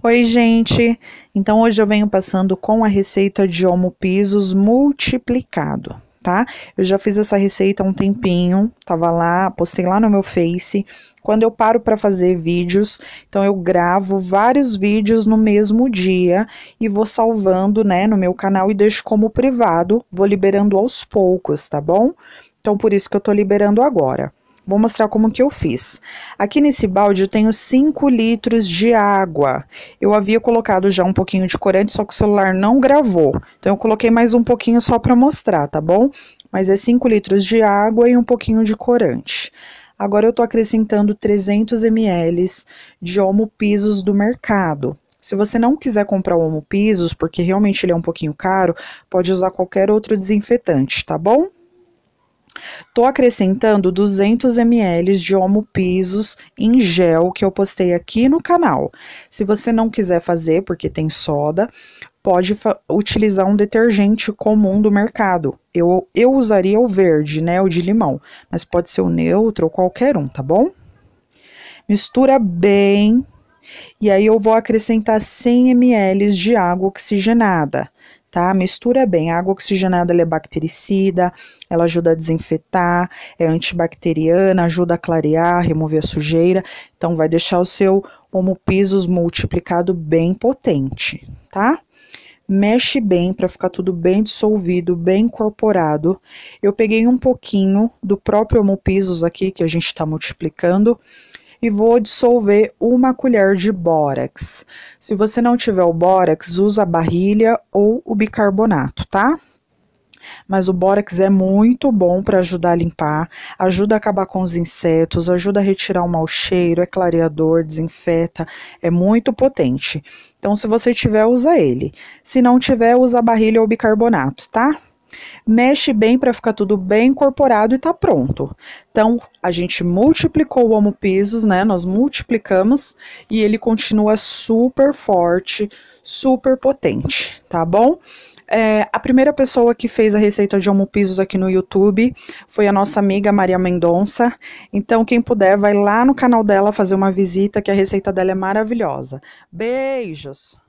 Oi, gente! Então, hoje eu venho passando com a receita de homo pisos multiplicado, tá? Eu já fiz essa receita há um tempinho, tava lá, postei lá no meu Face. Quando eu paro para fazer vídeos, então eu gravo vários vídeos no mesmo dia e vou salvando, né, no meu canal e deixo como privado, vou liberando aos poucos, tá bom? Então, por isso que eu tô liberando agora. Vou mostrar como que eu fiz. Aqui nesse balde eu tenho 5 litros de água. Eu havia colocado já um pouquinho de corante, só que o celular não gravou. Então eu coloquei mais um pouquinho só para mostrar, tá bom? Mas é 5 litros de água e um pouquinho de corante. Agora eu tô acrescentando 300 ml de homo pisos do mercado. Se você não quiser comprar o homo pisos, porque realmente ele é um pouquinho caro, pode usar qualquer outro desinfetante, tá bom? Tô acrescentando 200 ml de homo pisos em gel que eu postei aqui no canal. Se você não quiser fazer porque tem soda, pode utilizar um detergente comum do mercado. Eu, eu usaria o verde, né, o de limão, mas pode ser o neutro ou qualquer um, tá bom? Mistura bem. E aí eu vou acrescentar 100 ml de água oxigenada tá? Mistura bem. A água oxigenada é bactericida, ela ajuda a desinfetar, é antibacteriana, ajuda a clarear, remover a sujeira. Então, vai deixar o seu homopisos multiplicado bem potente, tá? Mexe bem para ficar tudo bem dissolvido, bem incorporado. Eu peguei um pouquinho do próprio homopisos aqui que a gente está multiplicando e vou dissolver uma colher de bórax. Se você não tiver o bórax, usa a barrilha ou o bicarbonato, tá? Mas o bórax é muito bom para ajudar a limpar, ajuda a acabar com os insetos, ajuda a retirar o mau cheiro, é clareador, desinfeta, é muito potente. Então, se você tiver, usa ele. Se não tiver, usa a barrilha ou bicarbonato, tá? Mexe bem para ficar tudo bem incorporado e tá pronto. Então, a gente multiplicou o homo pisos, né? Nós multiplicamos e ele continua super forte, super potente, tá bom? É, a primeira pessoa que fez a receita de homo pisos aqui no YouTube foi a nossa amiga Maria Mendonça. Então, quem puder, vai lá no canal dela fazer uma visita, que a receita dela é maravilhosa. Beijos!